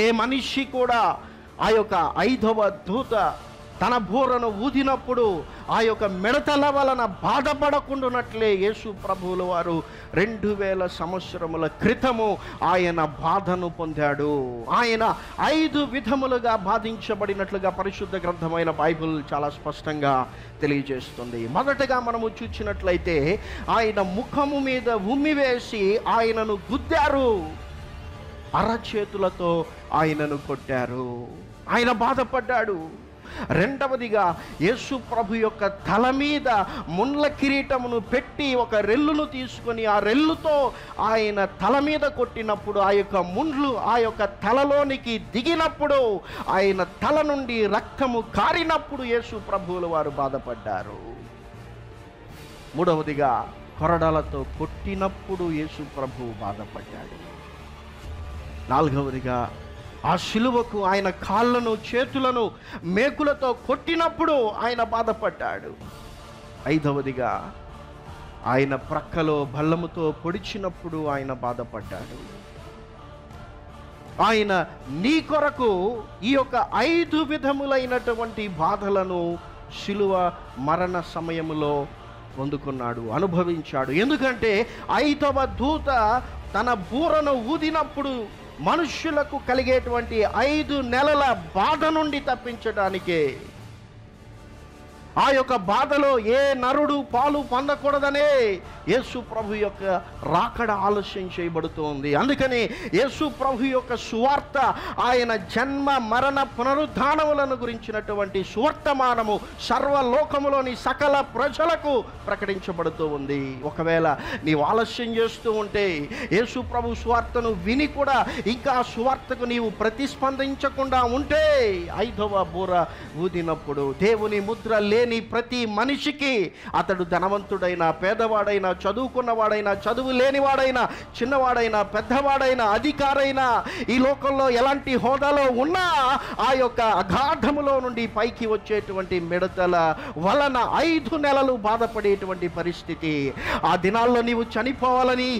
ఏ మనిషి కూడా ఆ యొక్క ఐదవ దూత తన బూరను ఊదినప్పుడు ఆ యొక్క మిడతల వలన బాధపడకుండానట్లే యేసు ప్రభువుల వారు రెండు వేల సంవత్సరముల క్రితము ఆయన బాధను పొందాడు ఆయన ఐదు విధములుగా బాధించబడినట్లుగా పరిశుద్ధ గ్రంథమైన బైబిల్ చాలా స్పష్టంగా తెలియజేస్తుంది మొదటగా మనము చూచినట్లయితే ఆయన ముఖము మీద ఉమ్మివేసి ఆయనను గుద్దారు అరచేతులతో ఆయనను కొట్టారు ఆయన బాధపడ్డాడు రెండవదిగా యేసు ప్రభు యొక్క తల మీద ముండ్ల కిరీటమును పెట్టి ఒక రెల్లును తీసుకొని ఆ రెల్లుతో ఆయన తల మీద కొట్టినప్పుడు ఆ యొక్క ముండ్లు ఆ యొక్క తలలోనికి దిగినప్పుడు ఆయన తల నుండి రక్తము కారినప్పుడు యేసు ప్రభువులు వారు బాధపడ్డారు మూడవదిగా కొరడాలతో కొట్టినప్పుడు యేసు ప్రభువు బాధపడ్డాడు నాలుగవదిగా ఆ శిలువకు ఆయన కాళ్ళను చేతులను మేకులతో కొట్టినప్పుడు ఆయన బాధపడ్డాడు ఐదవదిగా ఆయన ప్రక్కలో బల్లముతో పొడిచినప్పుడు ఆయన బాధపడ్డాడు ఆయన నీ కొరకు ఈ యొక్క ఐదు విధములైనటువంటి బాధలను శిలువ మరణ సమయంలో పొందుకున్నాడు అనుభవించాడు ఎందుకంటే ఐదవ దూత తన బూరను ఊదినప్పుడు మనుష్యులకు కలిగేటువంటి ఐదు నెలల బాధ నుండి తప్పించడానికే ఆ యొక్క బాధలో ఏ నరుడు పాలు పొందకూడదనే యేసు ప్రభు యొక్క రాకడ ఆలస్యం చేయబడుతోంది అందుకని యేసు ప్రభు యొక్క సువార్త ఆయన జన్మ మరణ పునరుద్ధానములను గురించినటువంటి సువర్తమానము సర్వలోకములోని సకల ప్రజలకు ప్రకటించబడుతూ ఉంది ఒకవేళ నీవు ఆలస్యం చేస్తూ ఉంటే యేసు ప్రభు సువార్తను విని కూడా ఇంకా సువార్తకు నీవు ప్రతిస్పందించకుండా ఉంటే ఐదవ బూర ఊదినప్పుడు దేవుని ముద్ర లే లేని ప్రతి మనిషికి అతడు ధనవంతుడైనా పేదవాడైనా చదువుకున్నవాడైనా చదువు లేనివాడైనా చిన్నవాడైనా పెద్దవాడైనా అధికారైనా ఈ లోకంలో ఎలాంటి హోదాలో ఉన్నా ఆ యొక్క అగాఢములో నుండి పైకి వచ్చేటువంటి మిడతల వలన ఐదు నెలలు బాధపడేటువంటి పరిస్థితి ఆ దినాల్లో నీవు చనిపోవాలని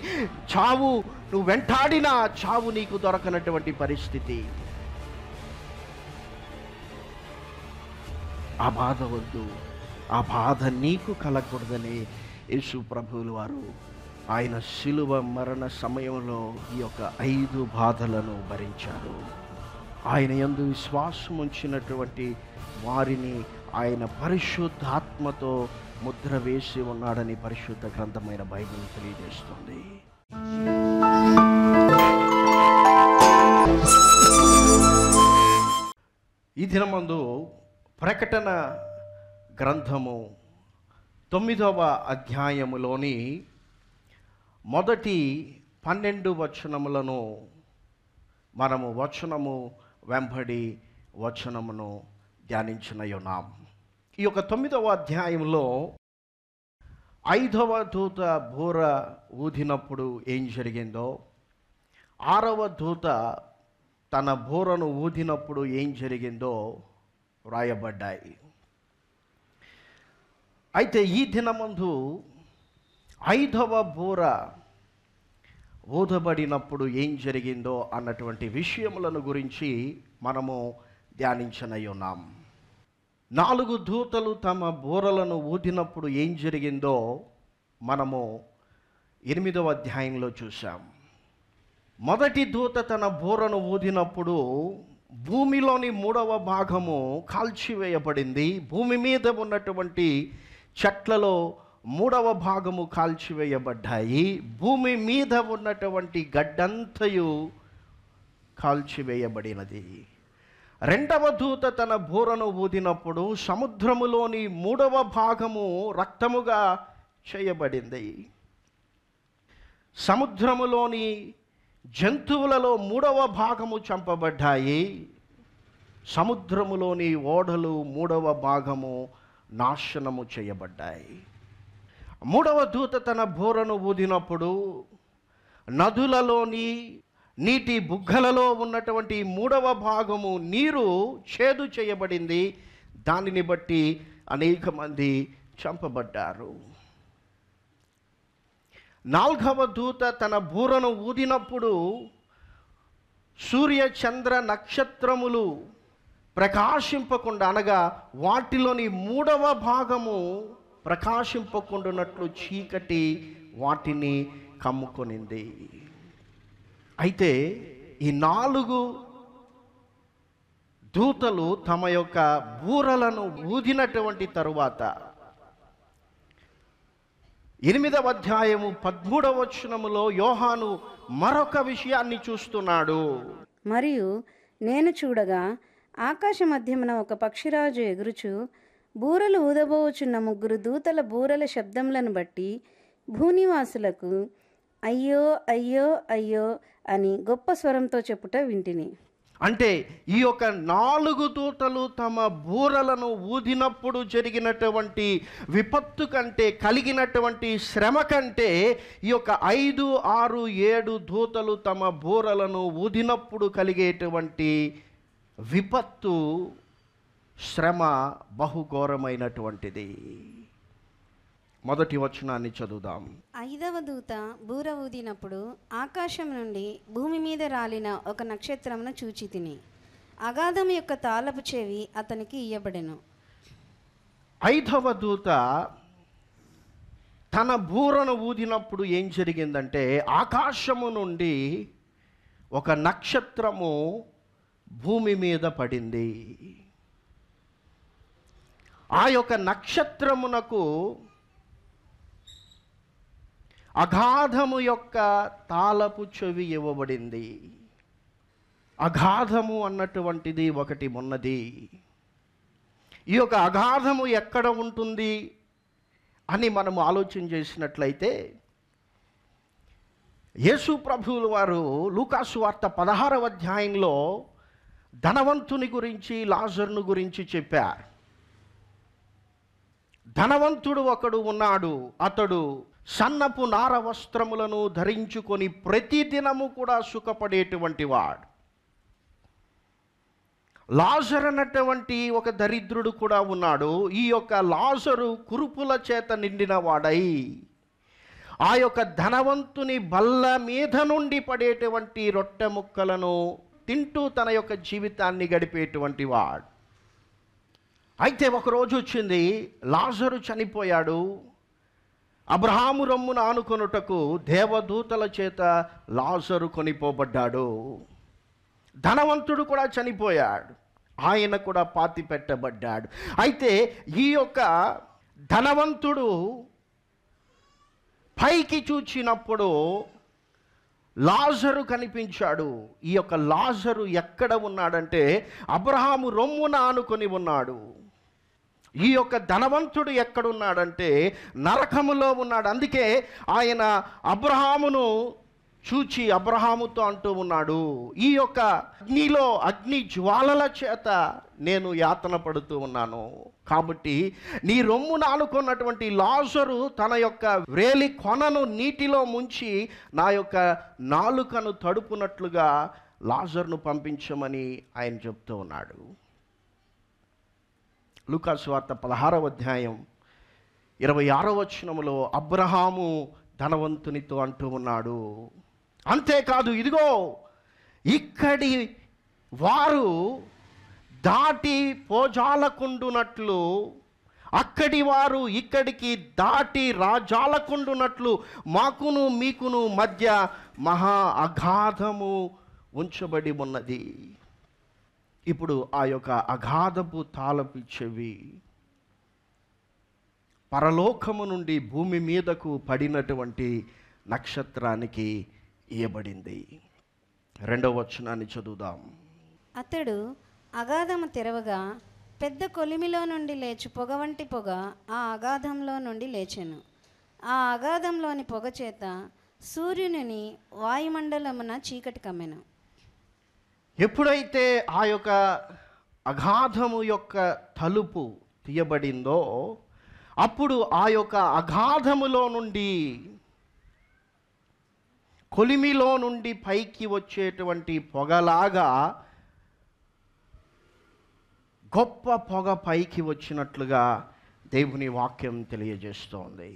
చావు నువ్వు వెంటాడినా చావు నీకు దొరకనటువంటి పరిస్థితి ఆ బాధ వద్దు ఆ బాధ నీకు కలగకూడదని యేసు ప్రభువులు వారు ఆయన శిలువ మరణ సమయంలో ఈ యొక్క ఐదు బాధలను భరించారు ఆయన ఎందు విశ్వాసం ఉంచినటువంటి వారిని ఆయన పరిశుద్ధాత్మతో ముద్ర వేసి ఉన్నాడని పరిశుద్ధ గ్రంథమైన బైబిల్ తెలియజేస్తుంది ఈ దినమందు ప్రకటన గ్రంథము తొమ్మిదవ అధ్యాయములోని మొదటి పన్నెండు వచనములను మనము వచనము వెంబడి వచనమును ధ్యానించినయున్నాం ఈ యొక్క తొమ్మిదవ అధ్యాయంలో ఐదవ దూత బూర ఊదినప్పుడు ఏం జరిగిందో ఆరవ దూత తన బూరను ఊదినప్పుడు ఏం జరిగిందో వ్రాయబడ్డాయి అయితే ఈ దినమందు ఐదవ బూర ఊదబడినప్పుడు ఏం జరిగిందో అన్నటువంటి విషయములను గురించి మనము ధ్యానించనై ఉన్నాం నాలుగు దూతలు తమ బూరలను ఊదినప్పుడు ఏం జరిగిందో మనము ఎనిమిదవ అధ్యాయంలో చూసాం మొదటి దూత తన బూరను ఊదినప్పుడు భూమిలోని మూడవ భాగము కాల్చివేయబడింది భూమి మీద ఉన్నటువంటి చెట్లలో మూడవ భాగము కాల్చివేయబడ్డాయి భూమి మీద ఉన్నటువంటి గడ్డంతయు కాల్చివేయబడినది రెండవ దూత తన బూరను ఊదినప్పుడు సముద్రములోని మూడవ భాగము రక్తముగా చేయబడింది సముద్రములోని జంతువులలో మూడవ భాగము చంపబడ్డాయి సముద్రములోని ఓడలు మూడవ భాగము నాశనము చేయబడ్డాయి మూడవ దూత తన బోరను ఊదినప్పుడు నదులలోని నీటి బుగ్గలలో ఉన్నటువంటి మూడవ భాగము నీరు చేదు చేయబడింది దానిని బట్టి అనేక మంది చంపబడ్డారు నాల్గవ దూత తన బూరను ఊదినప్పుడు సూర్య చంద్ర నక్షత్రములు ప్రకాశింపకుండా అనగా వాటిలోని మూడవ భాగము ప్రకాశింపకుండానట్లు చీకటి వాటిని కమ్ముకొనింది అయితే ఈ నాలుగు దూతలు తమ యొక్క బూరలను ఊదినటువంటి తరువాత ఎనిమిదవ అధ్యాయము పద్మూడవ వచనములో యోహాను మరొక విషయాన్ని చూస్తున్నాడు మరియు నేను చూడగా ఆకాశ మధ్యమున ఒక పక్షిరాజు ఎగురుచు బూరలు ఊదబోచున్న ముగ్గురు దూతల బూరల శబ్దములను బట్టి భూనివాసులకు అయ్యో అయ్యో అయ్యో అని గొప్ప స్వరంతో చెప్పుట వింటిని అంటే ఈ యొక్క నాలుగు దూతలు తమ బూరలను ఊదినప్పుడు జరిగినటువంటి విపత్తు కంటే కలిగినటువంటి శ్రమ కంటే ఈ యొక్క ఐదు ఆరు ఏడు దూతలు తమ బూరలను ఊదినప్పుడు కలిగేటువంటి విపత్తు శ్రమ బహుఘోరమైనటువంటిది మొదటి వచనాన్ని చదువుదాం ఐదవ దూత బూర ఊదినప్పుడు ఆకాశం నుండి భూమి మీద రాలిన ఒక నక్షత్రమును చూచి తిని అగాధం యొక్క తాళపు చెవి అతనికి ఇయ్యబడెను ఐదవ దూత తన బూరను ఊదినప్పుడు ఏం జరిగిందంటే ఆకాశము నుండి ఒక నక్షత్రము భూమి మీద పడింది ఆ యొక్క నక్షత్రమునకు అగాధము యొక్క తాళపు చెవి ఇవ్వబడింది అగాధము అన్నటువంటిది ఒకటి ఉన్నది ఈ యొక్క అగాధము ఎక్కడ ఉంటుంది అని మనం ఆలోచన చేసినట్లయితే యేసు ప్రభువులు వారు లూకాసు వార్త పదహారవ అధ్యాయంలో ధనవంతుని గురించి లాజర్ను గురించి చెప్పారు ధనవంతుడు ఒకడు ఉన్నాడు అతడు సన్నపు నార వస్త్రములను ధరించుకొని ప్రతిదినము కూడా సుఖపడేటువంటి వాడు లాజర్ అన్నటువంటి ఒక దరిద్రుడు కూడా ఉన్నాడు ఈ యొక్క లాజరు కురుపుల చేత నిండిన వాడై ఆ యొక్క ధనవంతుని బల్ల మీద నుండి పడేటువంటి రొట్టె ముక్కలను తింటూ తన యొక్క జీవితాన్ని గడిపేటువంటి వాడు అయితే ఒకరోజు వచ్చింది లాజరు చనిపోయాడు అబ్రహాము రమ్మును ఆనుకొనుటకు దేవదూతల చేత లాజరు కొనిపోబడ్డాడు ధనవంతుడు కూడా చనిపోయాడు ఆయన కూడా పాతి పెట్టబడ్డాడు అయితే ఈ యొక్క ధనవంతుడు పైకి చూచినప్పుడు లాజరు కనిపించాడు ఈ యొక్క లాజరు ఎక్కడ ఉన్నాడంటే అబ్రహాము రొమ్మున ఆనుకొని ఉన్నాడు ఈ యొక్క ధనవంతుడు ఎక్కడున్నాడంటే నరకములో ఉన్నాడు అందుకే ఆయన అబ్రహామును చూచి అబ్రహాముతో అంటూ ఉన్నాడు ఈ యొక్క అగ్నిలో అగ్ని జ్వాలల చేత నేను యాతన పడుతూ ఉన్నాను కాబట్టి నీ రొమ్ము ఆనుకున్నటువంటి లాజరు తన యొక్క వ్రేలి కొనను నీటిలో ముంచి నా యొక్క నాలుకను తడుపునట్లుగా లాజర్ను పంపించమని ఆయన చెప్తూ ఉన్నాడు వార్త పదహారవ అధ్యాయం ఇరవై ఆరో వచనములో అబ్రహాము ధనవంతునితో అంటూ ఉన్నాడు అంతేకాదు ఇదిగో ఇక్కడి వారు దాటి పోజాలకుండునట్లు అక్కడి వారు ఇక్కడికి దాటి రాజాలకుండునట్లు మాకును మీకును మధ్య మహా అగాధము ఉంచబడి ఉన్నది ఇప్పుడు ఆ యొక్క అగాధపు తాళపు చెవి పరలోకము నుండి భూమి మీదకు పడినటువంటి నక్షత్రానికి ఇయబడింది రెండవ వచనాన్ని చదువుదాం అతడు అగాధము తెరవగా పెద్ద కొలిమిలో నుండి లేచి పొగ వంటి పొగ ఆ అగాధంలో నుండి లేచెను ఆ అగాధంలోని పొగ చేత సూర్యునిని వాయుమండలమున చీకటి కమ్మెను ఎప్పుడైతే ఆ యొక్క అగాధము యొక్క తలుపు తీయబడిందో అప్పుడు ఆ యొక్క అగాధములో నుండి కొలిమిలో నుండి పైకి వచ్చేటువంటి పొగలాగా గొప్ప పొగ పైకి వచ్చినట్లుగా దేవుని వాక్యం తెలియజేస్తోంది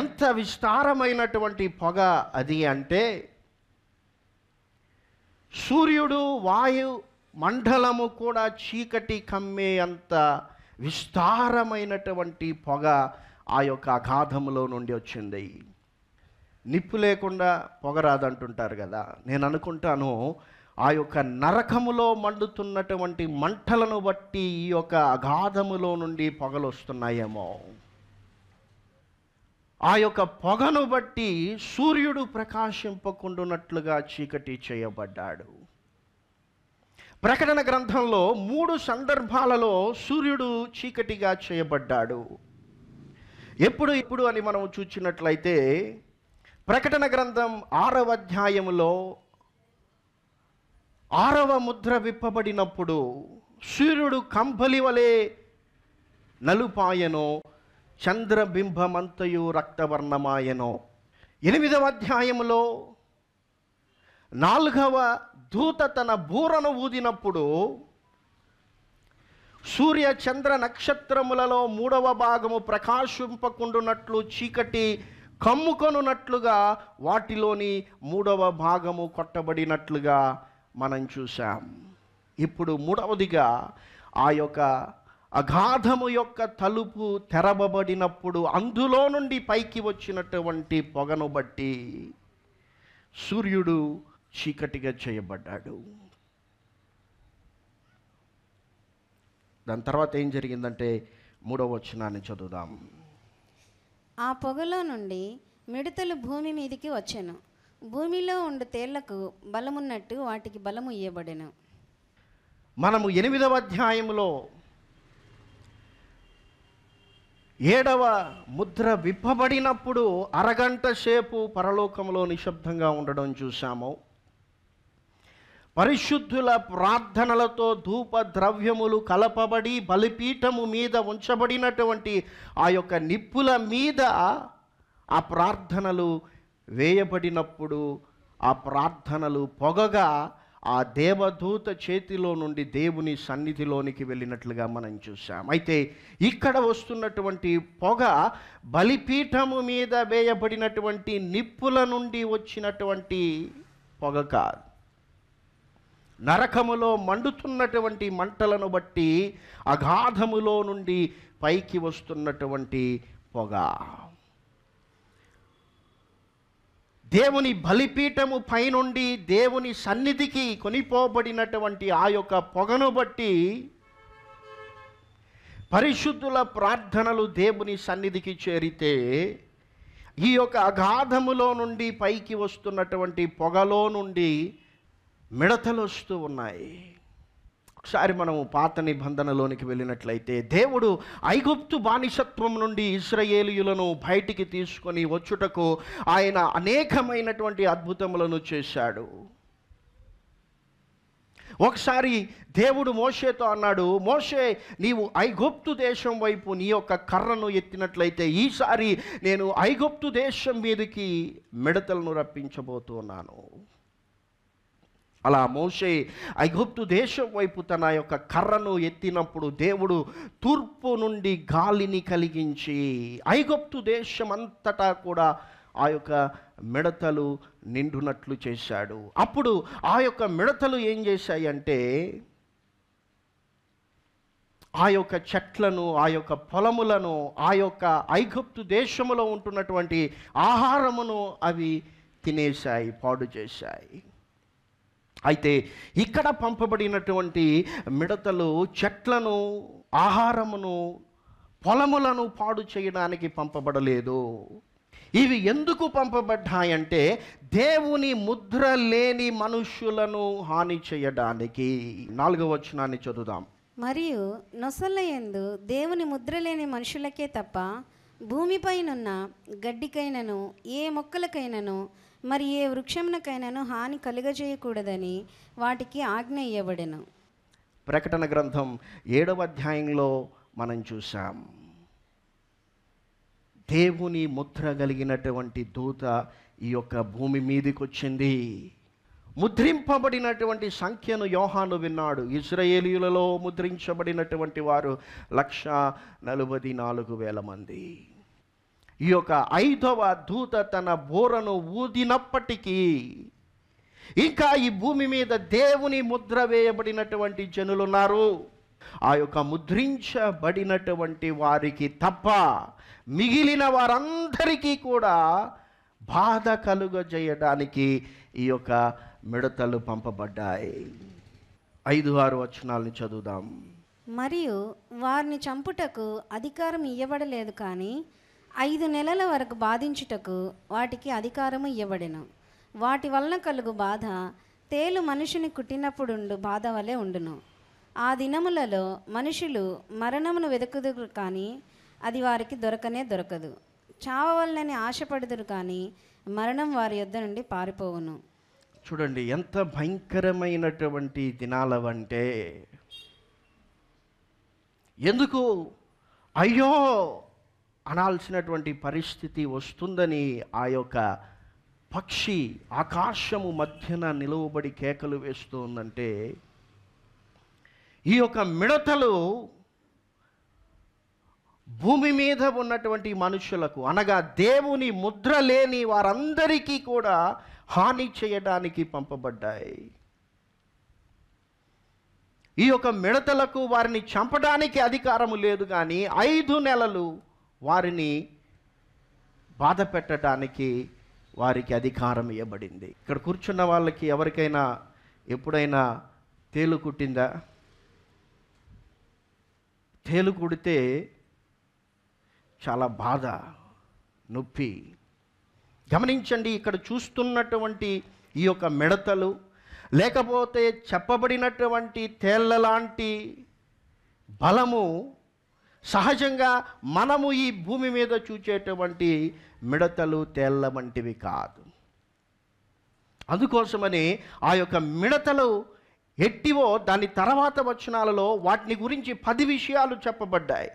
ఎంత విస్తారమైనటువంటి పొగ అది అంటే సూర్యుడు వాయు మండలము కూడా చీకటి కమ్మే అంత విస్తారమైనటువంటి పొగ ఆ యొక్క అగాధములో నుండి వచ్చింది నిప్పు లేకుండా పొగరాదంటుంటారు కదా నేను అనుకుంటాను ఆ యొక్క నరకములో మండుతున్నటువంటి మంటలను బట్టి ఈ యొక్క అగాధములో నుండి పొగలు వస్తున్నాయేమో ఆ యొక్క పొగను బట్టి సూర్యుడు ప్రకాశింపకుండునట్లుగా చీకటి చేయబడ్డాడు ప్రకటన గ్రంథంలో మూడు సందర్భాలలో సూర్యుడు చీకటిగా చేయబడ్డాడు ఎప్పుడు ఇప్పుడు అని మనం చూచినట్లయితే ప్రకటన గ్రంథం ఆరవ అధ్యాయంలో ఆరవ ముద్ర విప్పబడినప్పుడు సూర్యుడు కంబలి వలె నలుపాయను చంద్రబింబమంతయు రక్తవర్ణమాయనో ఎనిమిదవ అధ్యాయంలో నాలుగవ దూత తన బూరను ఊదినప్పుడు సూర్య చంద్ర నక్షత్రములలో మూడవ భాగము ప్రకాశింపకుండునట్లు చీకటి కమ్ముకొనున్నట్లుగా వాటిలోని మూడవ భాగము కొట్టబడినట్లుగా మనం చూసాం ఇప్పుడు మూడవదిగా ఆ యొక్క అగాధము యొక్క తలుపు తెరవబడినప్పుడు అందులో నుండి పైకి వచ్చినటువంటి పొగను బట్టి సూర్యుడు చీకటిగా చేయబడ్డాడు దాని తర్వాత ఏం జరిగిందంటే మూడవ వచనాన్ని చదువుదాం ఆ పొగలో నుండి మిడతలు భూమి మీదికి వచ్చాను భూమిలో ఉండు తేళ్లకు బలమున్నట్టు వాటికి బలము ఇవ్వబడిన మనము ఎనిమిదవ అధ్యాయంలో ఏడవ ముద్ర విప్పబడినప్పుడు అరగంట సేపు పరలోకంలో నిశ్శబ్దంగా ఉండడం చూశాము పరిశుద్ధుల ప్రార్థనలతో ధూప ద్రవ్యములు కలపబడి బలిపీఠము మీద ఉంచబడినటువంటి ఆ యొక్క నిప్పుల మీద ఆ ప్రార్థనలు వేయబడినప్పుడు ఆ ప్రార్థనలు పొగగా ఆ దేవదూత చేతిలో నుండి దేవుని సన్నిధిలోనికి వెళ్ళినట్లుగా మనం చూసాం అయితే ఇక్కడ వస్తున్నటువంటి పొగ బలిపీఠము మీద వేయబడినటువంటి నిప్పుల నుండి వచ్చినటువంటి పొగ కాదు నరకములో మండుతున్నటువంటి మంటలను బట్టి అగాధములో నుండి పైకి వస్తున్నటువంటి పొగ దేవుని బలిపీఠము పైనుండి దేవుని సన్నిధికి కొనిపోబడినటువంటి ఆ యొక్క పొగను బట్టి పరిశుద్ధుల ప్రార్థనలు దేవుని సన్నిధికి చేరితే ఈ యొక్క అగాధములో నుండి పైకి వస్తున్నటువంటి పొగలో నుండి మిడతలు వస్తూ ఉన్నాయి ఒకసారి మనము పాత నిబంధనలోనికి వెళ్ళినట్లయితే దేవుడు ఐగుప్తు బానిసత్వం నుండి ఇస్రయేలియులను బయటికి తీసుకొని వచ్చుటకు ఆయన అనేకమైనటువంటి అద్భుతములను చేశాడు ఒకసారి దేవుడు మోషేతో అన్నాడు మోషే నీవు ఐగుప్తు దేశం వైపు నీ యొక్క కర్రను ఎత్తినట్లయితే ఈసారి నేను ఐగుప్తు దేశం మీదకి మిడతలను రప్పించబోతున్నాను అలా మోసే ఐగుప్తు దేశం వైపు తన యొక్క కర్రను ఎత్తినప్పుడు దేవుడు తూర్పు నుండి గాలిని కలిగించి ఐగుప్తు దేశం అంతటా కూడా ఆ యొక్క మిడతలు నిండునట్లు చేశాడు అప్పుడు ఆ యొక్క మిడతలు ఏం చేశాయంటే ఆ యొక్క చెట్లను ఆ యొక్క పొలములను ఆ యొక్క ఐగుప్తు దేశములో ఉంటున్నటువంటి ఆహారమును అవి తినేశాయి పాడు చేశాయి అయితే ఇక్కడ పంపబడినటువంటి మిడతలు చెట్లను ఆహారమును పొలములను పాడు చేయడానికి పంపబడలేదు ఇవి ఎందుకు పంపబడ్డాయంటే దేవుని ముద్ర లేని మనుష్యులను హాని చేయడానికి నాలుగవ వచనాన్ని చదువుదాం మరియు నొసల ఎందు దేవుని ముద్ర లేని మనుషులకే తప్ప భూమిపైనున్న గడ్డికైనను ఏ మొక్కలకైనను మరి ఏ వృక్షమునకైనాను హాని కలుగజేయకూడదని వాటికి ఆజ్ఞ ఇవ్వబడను ప్రకటన గ్రంథం ఏడవ అధ్యాయంలో మనం చూసాం దేవుని ముద్ర కలిగినటువంటి దూత ఈ యొక్క భూమి మీదకి వచ్చింది ముద్రింపబడినటువంటి సంఖ్యను యోహాను విన్నాడు ఇజ్రాయేలీలలో ముద్రించబడినటువంటి వారు లక్ష నలభై నాలుగు వేల మంది ఈ యొక్క ఐదవ దూత తన బోరను ఊదినప్పటికీ ఇంకా ఈ భూమి మీద దేవుని ముద్ర వేయబడినటువంటి జనులున్నారు ఆ యొక్క ముద్రించబడినటువంటి వారికి తప్ప మిగిలిన వారందరికీ కూడా బాధ కలుగజేయడానికి ఈ యొక్క మిడతలు పంపబడ్డాయి ఐదు ఆరు వచనాలను చదువుదాం మరియు వారిని చంపుటకు అధికారం ఇవ్వబడలేదు కానీ ఐదు నెలల వరకు బాధించుటకు వాటికి అధికారము ఇవ్వడెను వాటి వలన కలుగు బాధ తేలు మనుషుని కుట్టినప్పుడుండు బాధ వలె ఉండును ఆ దినములలో మనుషులు మరణమును వెతుకుదురు కానీ అది వారికి దొరకనే దొరకదు చావవలనని ఆశపడుదురు కానీ మరణం వారి యొద్ద నుండి పారిపోవును చూడండి ఎంత భయంకరమైనటువంటి దినాలవంటే ఎందుకు అయ్యో అనాల్సినటువంటి పరిస్థితి వస్తుందని ఆ యొక్క పక్షి ఆకాశము మధ్యన నిలువబడి కేకలు వేస్తూ ఉందంటే ఈ యొక్క మిడతలు భూమి మీద ఉన్నటువంటి మనుషులకు అనగా దేవుని ముద్ర లేని వారందరికీ కూడా హాని చేయడానికి పంపబడ్డాయి ఈ యొక్క మిడతలకు వారిని చంపడానికి అధికారము లేదు కానీ ఐదు నెలలు వారిని బాధ పెట్టడానికి వారికి అధికారం ఇవ్వబడింది ఇక్కడ కూర్చున్న వాళ్ళకి ఎవరికైనా ఎప్పుడైనా తేలు కుట్టిందా తేలు కుడితే చాలా బాధ నొప్పి గమనించండి ఇక్కడ చూస్తున్నటువంటి ఈ యొక్క మిడతలు లేకపోతే చెప్పబడినటువంటి తేళ్ల లాంటి బలము సహజంగా మనము ఈ భూమి మీద చూచేటువంటి మిడతలు తేళ్ల వంటివి కాదు అందుకోసమని ఆ యొక్క మిడతలు ఎట్టివో దాని తర్వాత వచనాలలో వాటిని గురించి పది విషయాలు చెప్పబడ్డాయి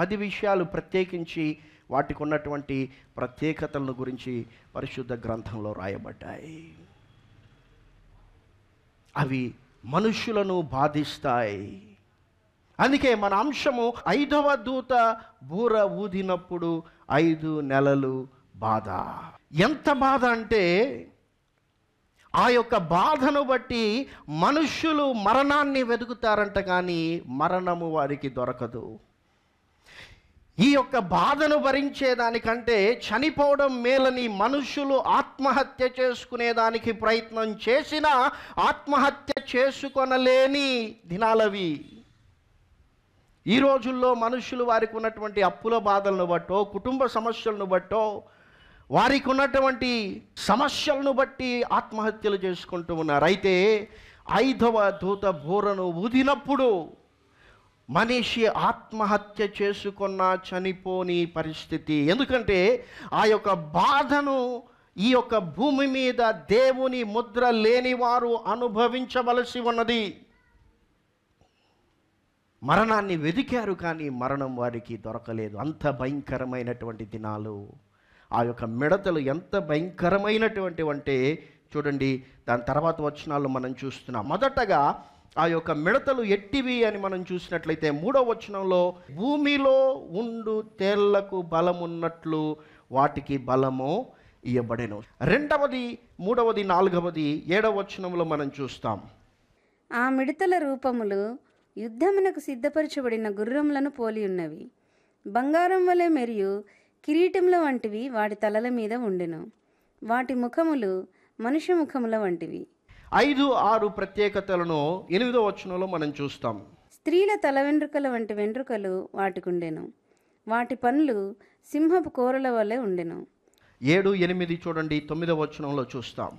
పది విషయాలు ప్రత్యేకించి వాటికి ఉన్నటువంటి ప్రత్యేకతలను గురించి పరిశుద్ధ గ్రంథంలో రాయబడ్డాయి అవి మనుషులను బాధిస్తాయి అందుకే మన అంశము ఐదవ దూత బూర ఊదినప్పుడు ఐదు నెలలు బాధ ఎంత బాధ అంటే ఆ యొక్క బాధను బట్టి మనుష్యులు మరణాన్ని వెతుకుతారంట కానీ మరణము వారికి దొరకదు ఈ యొక్క బాధను భరించేదానికంటే చనిపోవడం మేలని మనుషులు ఆత్మహత్య చేసుకునేదానికి ప్రయత్నం చేసినా ఆత్మహత్య చేసుకొనలేని దినాలవి ఈ రోజుల్లో మనుషులు వారికి ఉన్నటువంటి అప్పుల బాధలను బట్టో కుటుంబ సమస్యలను బట్టో వారికి ఉన్నటువంటి సమస్యలను బట్టి ఆత్మహత్యలు చేసుకుంటూ ఉన్నారు అయితే ఐదవ దూత బోరను ఊదినప్పుడు మనిషి ఆత్మహత్య చేసుకున్న చనిపోని పరిస్థితి ఎందుకంటే ఆ యొక్క బాధను ఈ యొక్క భూమి మీద దేవుని ముద్ర లేనివారు అనుభవించవలసి ఉన్నది మరణాన్ని వెదికారు కానీ మరణం వారికి దొరకలేదు అంత భయంకరమైనటువంటి దినాలు ఆ యొక్క మిడతలు ఎంత భయంకరమైనటువంటి అంటే చూడండి దాని తర్వాత వచనాల్లో మనం చూస్తున్నాం మొదటగా ఆ యొక్క మిడతలు ఎట్టివి అని మనం చూసినట్లయితే మూడో వచనంలో భూమిలో ఉండు తేళ్లకు బలమున్నట్లు వాటికి బలము ఇవ్వబడెను రెండవది మూడవది నాలుగవది ఏడవ వచనంలో మనం చూస్తాం ఆ మిడతల రూపములు యుద్ధమునకు సిద్ధపరచబడిన గుర్రములను పోలి ఉన్నవి బంగారం వలె మరియు కిరీటముల వంటివి వాటి తలల మీద ఉండెను వాటి ముఖములు మనుష్య ముఖముల వంటివి ఐదు ఆరు ప్రత్యేకతలను ఎనిమిదో వచనంలో మనం చూస్తాం స్త్రీల తల వెంట్రుకల వంటి వెంట్రుకలు వాటికుండెను వాటి పనులు సింహపు కోరల వలె ఉండెను ఏడు ఎనిమిది చూడండి తొమ్మిదో వచనంలో చూస్తాం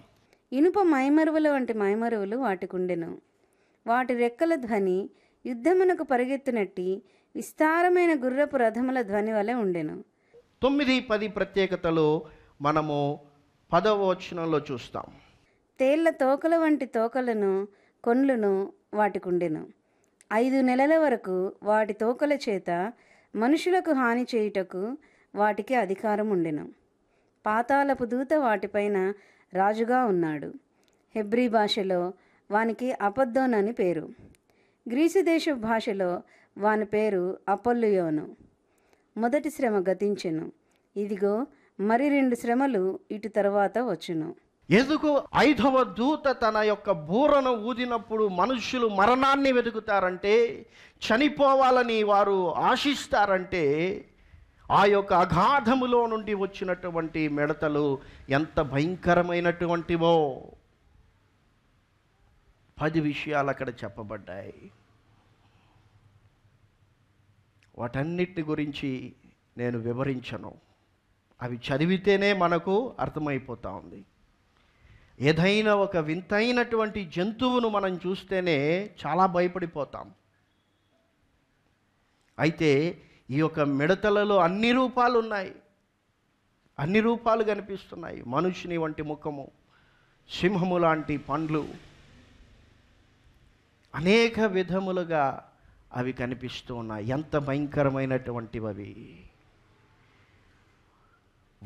ఇనుప మైమరువుల వంటి మైమరువులు వాటికుండెను వాటి రెక్కల ధ్వని యుద్ధమునకు పరిగెత్తినట్టి విస్తారమైన గుర్రపు రథముల ధ్వని వలె ఉండెను తొమ్మిది పది ప్రత్యేకతలు మనము పదవచనంలో చూస్తాం తేళ్ల తోకల వంటి తోకలను కొండ్లను వాటికుండెను ఐదు నెలల వరకు వాటి తోకల చేత మనుషులకు హాని చేయుటకు వాటికి అధికారం ఉండెను పాతాలపు దూత వాటిపైన రాజుగా ఉన్నాడు హెబ్రీ భాషలో వానికి అపద్దోన్ అని పేరు గ్రీసు దేశ భాషలో వాని పేరు అపొల్లియోను మొదటి శ్రమ గతించెను ఇదిగో మరి రెండు శ్రమలు ఇటు తర్వాత వచ్చును ఎదుగు ఐదవ దూత తన యొక్క బూరను ఊదినప్పుడు మనుషులు మరణాన్ని వెతుకుతారంటే చనిపోవాలని వారు ఆశిస్తారంటే ఆ యొక్క అగాధములో నుండి వచ్చినటువంటి మిడతలు ఎంత భయంకరమైనటువంటివో పది విషయాలు అక్కడ చెప్పబడ్డాయి వాటన్నిటి గురించి నేను వివరించను అవి చదివితేనే మనకు అర్థమైపోతా ఉంది ఏదైనా ఒక వింతైనటువంటి జంతువును మనం చూస్తేనే చాలా భయపడిపోతాం అయితే ఈ యొక్క మిడతలలో అన్ని రూపాలు ఉన్నాయి అన్ని రూపాలు కనిపిస్తున్నాయి మనుషుని వంటి ముఖము సింహము లాంటి పండ్లు అనేక విధములుగా అవి కనిపిస్తూ ఉన్నాయి ఎంత భయంకరమైనటువంటివి అవి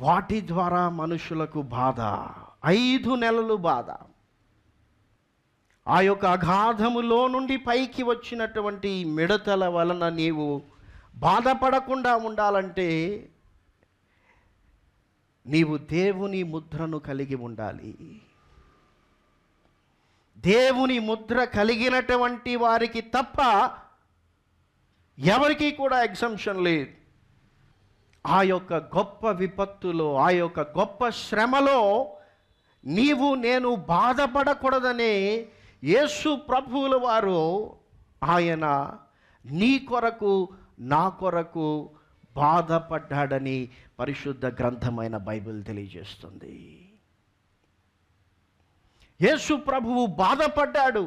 వాటి ద్వారా మనుషులకు బాధ ఐదు నెలలు బాధ ఆ యొక్క అగాధములో నుండి పైకి వచ్చినటువంటి మిడతల వలన నీవు బాధపడకుండా ఉండాలంటే నీవు దేవుని ముద్రను కలిగి ఉండాలి దేవుని ముద్ర కలిగినటువంటి వారికి తప్ప ఎవరికీ కూడా ఎగ్జంప్షన్ లేదు ఆ యొక్క గొప్ప విపత్తులో ఆ యొక్క గొప్ప శ్రమలో నీవు నేను బాధపడకూడదని యేసు ప్రభువుల వారు ఆయన నీ కొరకు నా కొరకు బాధపడ్డాడని పరిశుద్ధ గ్రంథమైన బైబిల్ తెలియజేస్తుంది యేసు ప్రభువు బాధపడ్డాడు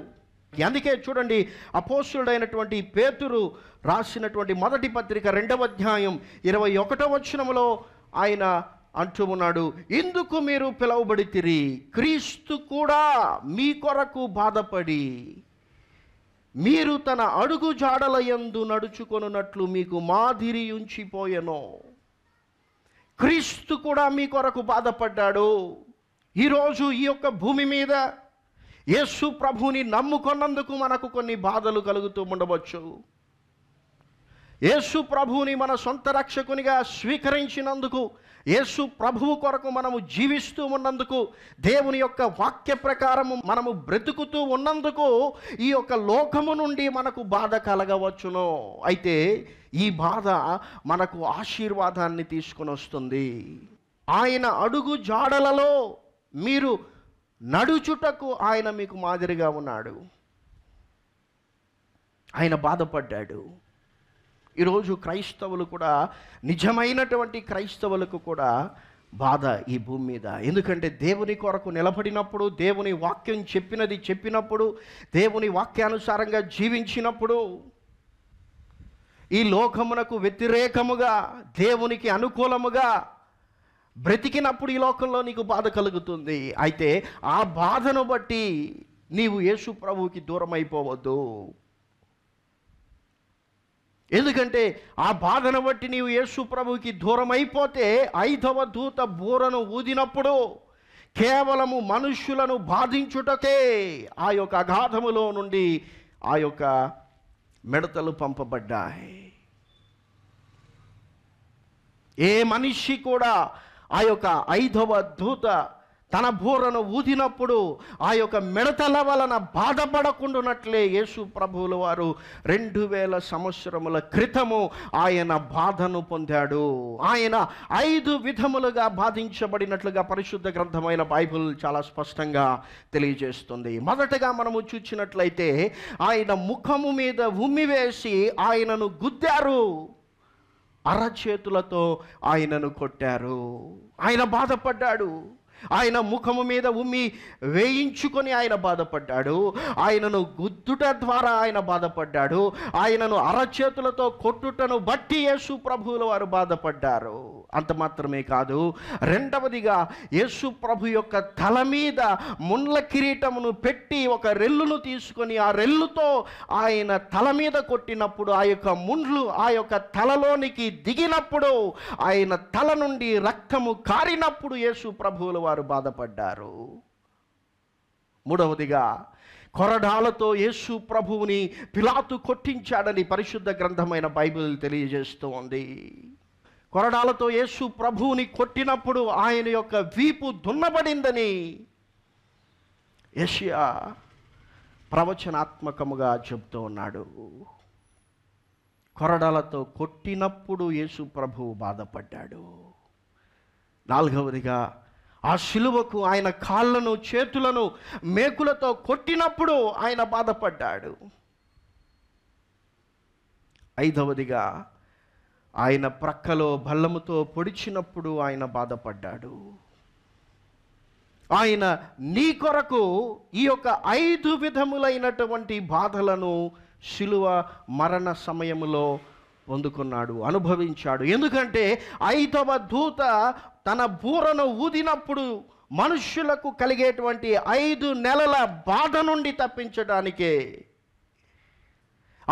అందుకే చూడండి అపోసుడైనటువంటి పేతురు రాసినటువంటి మొదటి పత్రిక రెండవ అధ్యాయం ఇరవై ఒకటో వచనంలో ఆయన అంటూ ఉన్నాడు ఇందుకు మీరు పిలువబడితిరి క్రీస్తు కూడా మీ కొరకు బాధపడి మీరు తన అడుగు జాడల ఎందు నడుచుకొనున్నట్లు మీకు మాదిరి ఉంచిపోయెను క్రీస్తు కూడా మీ కొరకు బాధపడ్డాడు ఈరోజు ఈ యొక్క భూమి మీద యేసు ప్రభుని నమ్ముకున్నందుకు మనకు కొన్ని బాధలు కలుగుతూ ఉండవచ్చు యేసు ప్రభువుని మన సొంత రక్షకునిగా స్వీకరించినందుకు యేసు ప్రభువు కొరకు మనము జీవిస్తూ ఉన్నందుకు దేవుని యొక్క వాక్య ప్రకారము మనము బ్రతుకుతూ ఉన్నందుకు ఈ యొక్క లోకము నుండి మనకు బాధ కలగవచ్చును అయితే ఈ బాధ మనకు ఆశీర్వాదాన్ని తీసుకుని వస్తుంది ఆయన అడుగు జాడలలో మీరు నడుచుటకు ఆయన మీకు మాదిరిగా ఉన్నాడు ఆయన బాధపడ్డాడు ఈరోజు క్రైస్తవులు కూడా నిజమైనటువంటి క్రైస్తవులకు కూడా బాధ ఈ భూమి మీద ఎందుకంటే దేవుని కొరకు నిలబడినప్పుడు దేవుని వాక్యం చెప్పినది చెప్పినప్పుడు దేవుని వాక్యానుసారంగా జీవించినప్పుడు ఈ లోకమునకు వ్యతిరేకముగా దేవునికి అనుకూలముగా బ్రతికినప్పుడు ఈ లోకంలో నీకు బాధ కలుగుతుంది అయితే ఆ బాధను బట్టి నీవు యేసు ప్రభువుకి దూరం అయిపోవద్దు ఎందుకంటే ఆ బాధను బట్టి నీవు యేసు ప్రభువుకి దూరం అయిపోతే ఐదవ దూత బూరను ఊదినప్పుడు కేవలము మనుష్యులను బాధించుటకే ఆ యొక్క అగాధములో నుండి ఆ యొక్క మెడతలు పంపబడ్డాయి ఏ మనిషి కూడా ఆ యొక్క ఐదవ దూత తన బూరను ఊదినప్పుడు ఆ యొక్క మిడతల వలన బాధపడకుండానట్లే యేసు ప్రభువుల వారు రెండు వేల సంవత్సరముల క్రితము ఆయన బాధను పొందాడు ఆయన ఐదు విధములుగా బాధించబడినట్లుగా పరిశుద్ధ గ్రంథమైన బైబిల్ చాలా స్పష్టంగా తెలియజేస్తుంది మొదటగా మనము చూచినట్లయితే ఆయన ముఖము మీద ఉమ్మివేసి ఆయనను గుద్దారు అరచేతులతో ఆయనను కొట్టారు ఆయన బాధపడ్డాడు ఆయన ముఖము మీద ఉమ్మి వేయించుకొని ఆయన బాధపడ్డాడు ఆయనను గుద్దుట ద్వారా ఆయన బాధపడ్డాడు ఆయనను అరచేతులతో కొట్టుటను బట్టి యేసు ప్రభువుల వారు బాధపడ్డారు అంత మాత్రమే కాదు రెండవదిగా యేసు ప్రభు యొక్క తల మీద ముండ్ల కిరీటమును పెట్టి ఒక రెల్లును తీసుకొని ఆ రెల్లుతో ఆయన తల మీద కొట్టినప్పుడు ఆ యొక్క ముండ్లు ఆ యొక్క తలలోనికి దిగినప్పుడు ఆయన తల నుండి రక్తము కారినప్పుడు యేసు ప్రభువుల వారు బాధపడ్డారు మూడవదిగా కొరడాలతో యేసు ప్రభువుని పిలాతు కొట్టించాడని పరిశుద్ధ గ్రంథమైన బైబిల్ తెలియజేస్తూ ఉంది కొరడాలతో యేసు ప్రభువుని కొట్టినప్పుడు ఆయన యొక్క వీపు దున్నబడిందని యషియా ప్రవచనాత్మకముగా చెబుతూ ఉన్నాడు కొరడాలతో కొట్టినప్పుడు యేసు ప్రభువు బాధపడ్డాడు నాలుగవదిగా ఆ శిలువకు ఆయన కాళ్ళను చేతులను మేకులతో కొట్టినప్పుడు ఆయన బాధపడ్డాడు ఐదవదిగా ఆయన ప్రక్కలో బల్లముతో పొడిచినప్పుడు ఆయన బాధపడ్డాడు ఆయన నీ కొరకు ఈ యొక్క ఐదు విధములైనటువంటి బాధలను శిలువ మరణ సమయంలో పొందుకున్నాడు అనుభవించాడు ఎందుకంటే ఐదవ దూత తన బూరను ఊదినప్పుడు మనుష్యులకు కలిగేటువంటి ఐదు నెలల బాధ నుండి తప్పించడానికే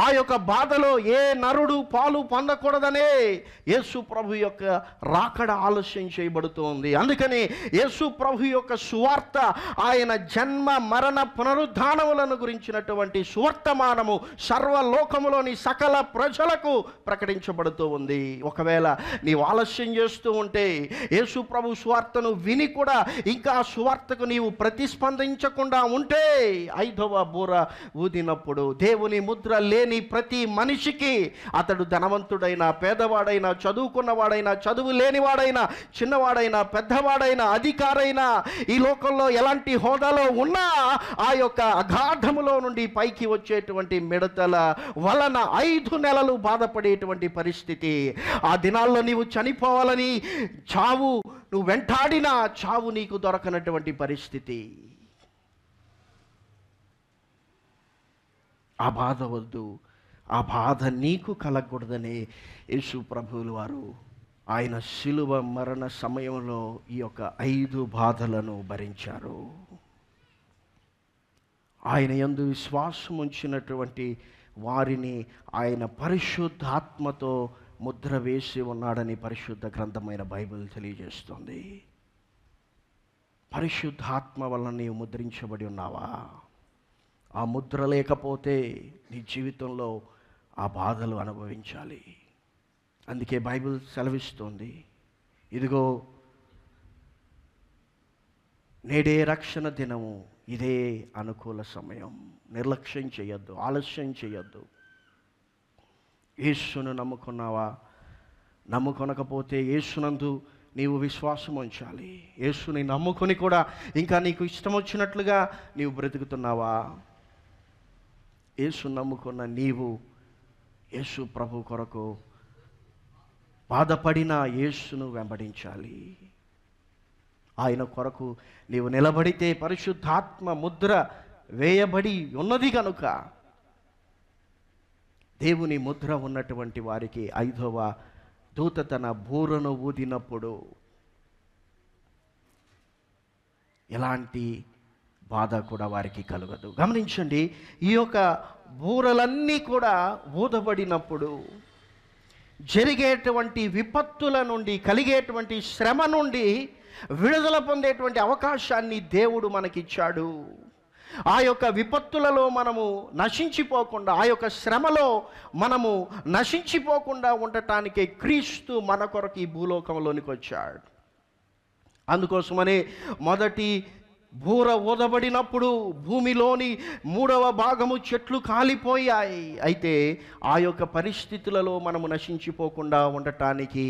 ఆ యొక్క బాధలో ఏ నరుడు పాలు పొందకూడదనే యేసు ప్రభు యొక్క రాకడ ఆలస్యం చేయబడుతోంది అందుకని యేసు ప్రభు యొక్క సువార్త ఆయన జన్మ మరణ పునరుద్ధానములను గురించినటువంటి సువర్తమానము సర్వలోకములోని సకల ప్రజలకు ప్రకటించబడుతూ ఉంది ఒకవేళ నీవు ఆలస్యం చేస్తూ ఉంటే యేసు ప్రభు సువార్తను విని కూడా ఇంకా సువార్తకు నీవు ప్రతిస్పందించకుండా ఉంటే ఐదవ బూర ఊదినప్పుడు దేవుని ముద్ర లేని లేని ప్రతి మనిషికి అతడు ధనవంతుడైనా పేదవాడైనా చదువుకున్నవాడైనా చదువు లేనివాడైనా చిన్నవాడైనా పెద్దవాడైనా అధికారైనా ఈ లోకంలో ఎలాంటి హోదాలో ఉన్నా ఆ యొక్క అగాధములో నుండి పైకి వచ్చేటువంటి మిడతల వలన ఐదు నెలలు బాధపడేటువంటి పరిస్థితి ఆ దినాల్లో నీవు చనిపోవాలని చావు నువ్వు వెంటాడినా చావు నీకు దొరకనటువంటి పరిస్థితి ఆ బాధ వద్దు ఆ బాధ నీకు కలగకూడదని యేసు ప్రభువులు వారు ఆయన శిలువ మరణ సమయంలో ఈ యొక్క ఐదు బాధలను భరించారు ఆయన ఎందు విశ్వాసం ఉంచినటువంటి వారిని ఆయన పరిశుద్ధాత్మతో ముద్ర వేసి ఉన్నాడని పరిశుద్ధ గ్రంథమైన బైబిల్ తెలియజేస్తుంది పరిశుద్ధాత్మ వలన నీవు ముద్రించబడి ఉన్నావా ఆ ముద్ర లేకపోతే నీ జీవితంలో ఆ బాధలు అనుభవించాలి అందుకే బైబిల్ సెలవిస్తోంది ఇదిగో నేడే రక్షణ దినము ఇదే అనుకూల సమయం నిర్లక్ష్యం చేయొద్దు ఆలస్యం చేయొద్దు యేసును నమ్ముకున్నావా నమ్ముకొనకపోతే యేసునందు నీవు విశ్వాసం ఉంచాలి యేసుని నమ్ముకొని కూడా ఇంకా నీకు ఇష్టం వచ్చినట్లుగా నీవు బ్రతుకుతున్నావా యేసు నమ్ముకున్న నీవు యేసు ప్రభు కొరకు బాధపడిన యేసును వెంబడించాలి ఆయన కొరకు నీవు నిలబడితే పరిశుద్ధాత్మ ముద్ర వేయబడి ఉన్నది కనుక దేవుని ముద్ర ఉన్నటువంటి వారికి ఐదవ దూత తన బూరను ఊదినప్పుడు ఎలాంటి బాధ కూడా వారికి కలగదు గమనించండి ఈ యొక్క బూరలన్నీ కూడా ఊదబడినప్పుడు జరిగేటువంటి విపత్తుల నుండి కలిగేటువంటి శ్రమ నుండి విడుదల పొందేటువంటి అవకాశాన్ని దేవుడు మనకిచ్చాడు ఆ యొక్క విపత్తులలో మనము నశించిపోకుండా ఆ యొక్క శ్రమలో మనము నశించిపోకుండా ఉండటానికి క్రీస్తు మన కొరకు ఈ భూలోకంలోనికి వచ్చాడు అందుకోసమనే మొదటి బూర ఊదబడినప్పుడు భూమిలోని మూడవ భాగము చెట్లు కాలిపోయాయి అయితే ఆ యొక్క పరిస్థితులలో మనము నశించిపోకుండా ఉండటానికి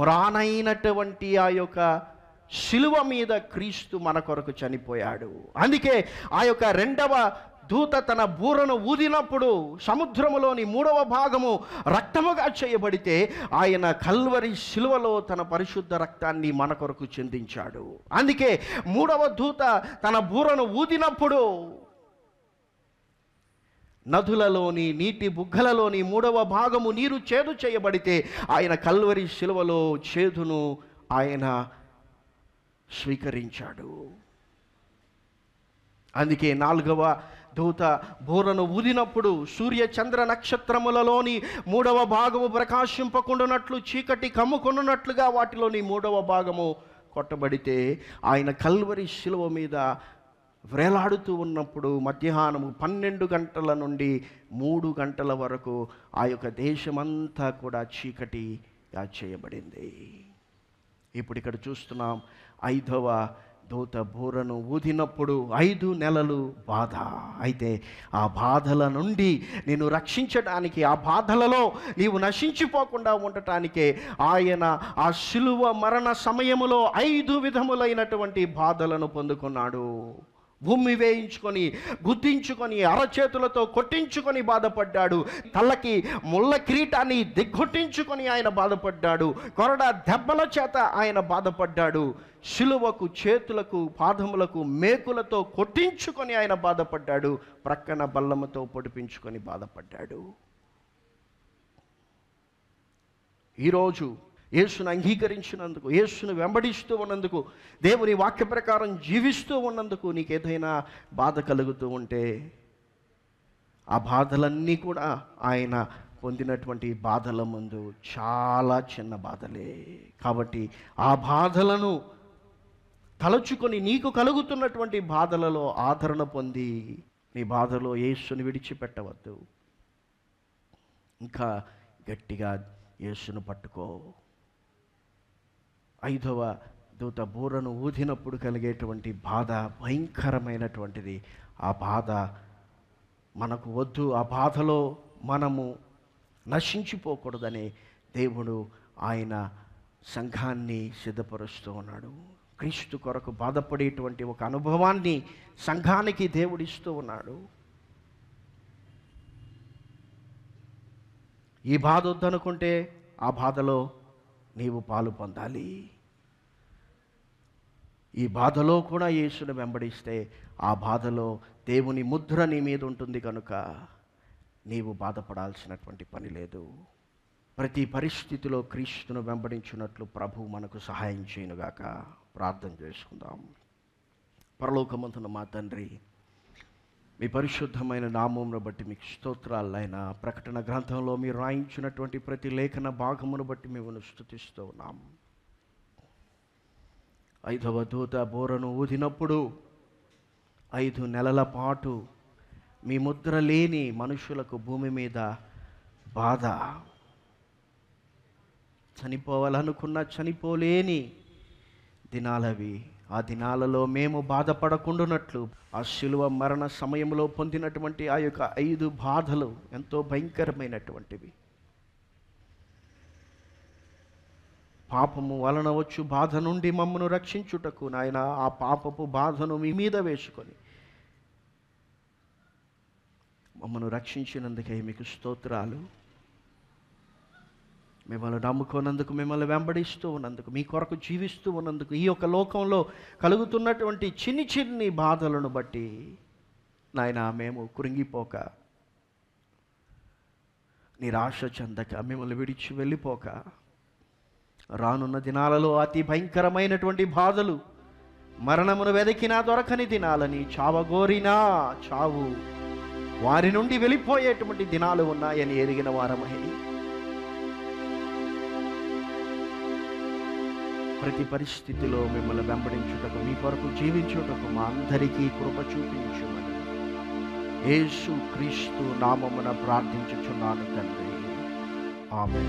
మ్రానైనటువంటి ఆ యొక్క శిలువ మీద క్రీస్తు మన కొరకు చనిపోయాడు అందుకే ఆ యొక్క రెండవ దూత తన బూరను ఊదినప్పుడు సముద్రములోని మూడవ భాగము రక్తముగా చేయబడితే ఆయన కల్వరి శిలువలో తన పరిశుద్ధ రక్తాన్ని మన కొరకు చెందించాడు అందుకే మూడవ దూత తన బూరను ఊదినప్పుడు నదులలోని నీటి బుగ్గలలోని మూడవ భాగము నీరు చేదు చేయబడితే ఆయన కల్వరి శిలువలో చేదును ఆయన స్వీకరించాడు అందుకే నాలుగవ దూత బూరను ఊదినప్పుడు సూర్య చంద్ర నక్షత్రములలోని మూడవ భాగము ప్రకాశింపకుండునట్లు చీకటి కమ్ముకున్నట్లుగా వాటిలోని మూడవ భాగము కొట్టబడితే ఆయన కల్వరి శిలువ మీద వ్రేలాడుతూ ఉన్నప్పుడు మధ్యాహ్నము పన్నెండు గంటల నుండి మూడు గంటల వరకు ఆ యొక్క దేశమంతా కూడా చీకటిగా చేయబడింది ఇప్పుడు ఇక్కడ చూస్తున్నాం ఐదవ దూత బూరను ఊదినప్పుడు ఐదు నెలలు బాధ అయితే ఆ బాధల నుండి నేను రక్షించడానికి ఆ బాధలలో నీవు నశించిపోకుండా ఉండటానికే ఆయన ఆ శిలువ మరణ సమయములో ఐదు విధములైనటువంటి బాధలను పొందుకున్నాడు భూమి వేయించుకొని గుద్దించుకొని అరచేతులతో కొట్టించుకొని బాధపడ్డాడు తలకి ముళ్ళ కిరీటాన్ని దిగ్గొట్టించుకొని ఆయన బాధపడ్డాడు కొరడ దెబ్బల చేత ఆయన బాధపడ్డాడు శిలువకు చేతులకు పాదములకు మేకులతో కొట్టించుకొని ఆయన బాధపడ్డాడు ప్రక్కన బల్లముతో పొడిపించుకొని బాధపడ్డాడు ఈరోజు యేసును అంగీకరించినందుకు యేసును వెంబడిస్తూ ఉన్నందుకు దేవుని వాక్య ప్రకారం జీవిస్తూ ఉన్నందుకు నీకు ఏదైనా బాధ కలుగుతూ ఉంటే ఆ బాధలన్నీ కూడా ఆయన పొందినటువంటి బాధల ముందు చాలా చిన్న బాధలే కాబట్టి ఆ బాధలను తలచుకొని నీకు కలుగుతున్నటువంటి బాధలలో ఆదరణ పొంది నీ బాధలో యేసును విడిచిపెట్టవద్దు ఇంకా గట్టిగా యేసును పట్టుకో ఐదవ దూత బూరను ఊదినప్పుడు కలిగేటువంటి బాధ భయంకరమైనటువంటిది ఆ బాధ మనకు వద్దు ఆ బాధలో మనము నశించిపోకూడదని దేవుడు ఆయన సంఘాన్ని సిద్ధపరుస్తూ ఉన్నాడు క్రీస్తు కొరకు బాధపడేటువంటి ఒక అనుభవాన్ని సంఘానికి దేవుడిస్తూ ఉన్నాడు ఈ బాధ వద్దనుకుంటే ఆ బాధలో నీవు పాలు పొందాలి ఈ బాధలో కూడా యేసును వెంబడిస్తే ఆ బాధలో దేవుని ముద్ర నీ మీద ఉంటుంది కనుక నీవు బాధపడాల్సినటువంటి పని లేదు ప్రతి పరిస్థితిలో క్రీస్తును వెంబడించినట్లు ప్రభు మనకు సహాయం చేయనుగాక ప్రార్థన చేసుకుందాం పరలోకమంతున మా తండ్రి మీ పరిశుద్ధమైన నామమును బట్టి మీకు స్తోత్రాలైన ప్రకటన గ్రంథంలో మీరు రాయించినటువంటి ప్రతి లేఖన భాగమును బట్టి మేము స్థుతిస్తూ ఉన్నాం ఐదవ దూత బోరను ఊదినప్పుడు ఐదు నెలల పాటు మీ ముద్ర లేని మనుషులకు భూమి మీద బాధ చనిపోవాలనుకున్న చనిపోలేని దినాలవి ఆ దినాలలో మేము బాధపడకుండునట్లు ఆ శిలువ మరణ సమయంలో పొందినటువంటి ఆ యొక్క ఐదు బాధలు ఎంతో భయంకరమైనటువంటివి పాపము వలన వచ్చు బాధ నుండి మమ్మను రక్షించుటకు నాయన ఆ పాపపు బాధను మీ మీద వేసుకొని మమ్మను రక్షించినందుకే మీకు స్తోత్రాలు మిమ్మల్ని నమ్ముకున్నందుకు మిమ్మల్ని వెంబడిస్తూ ఉన్నందుకు మీ కొరకు జీవిస్తూ ఉన్నందుకు ఈ యొక్క లోకంలో కలుగుతున్నటువంటి చిన్ని చిన్ని బాధలను బట్టి నాయన మేము కురింగిపోక నిరాశ చెందక మిమ్మల్ని విడిచి వెళ్ళిపోక రానున్న దినాలలో అతి భయంకరమైనటువంటి బాధలు మరణమును వెదకినా దొరకని దినాలని చావగోరినా చావు వారి నుండి వెళ్ళిపోయేటువంటి దినాలు ఉన్నాయని ఎరిగిన వారమై ప్రతి పరిస్థితిలో మిమ్మల్ని వెంబడించుటకు మీ కొరకు జీవించుటకు మా అందరికీ కృప చూపించుమని యేసు క్రీస్తు నామమున ప్రార్థించుచున్నాను తండ్రి ఆమె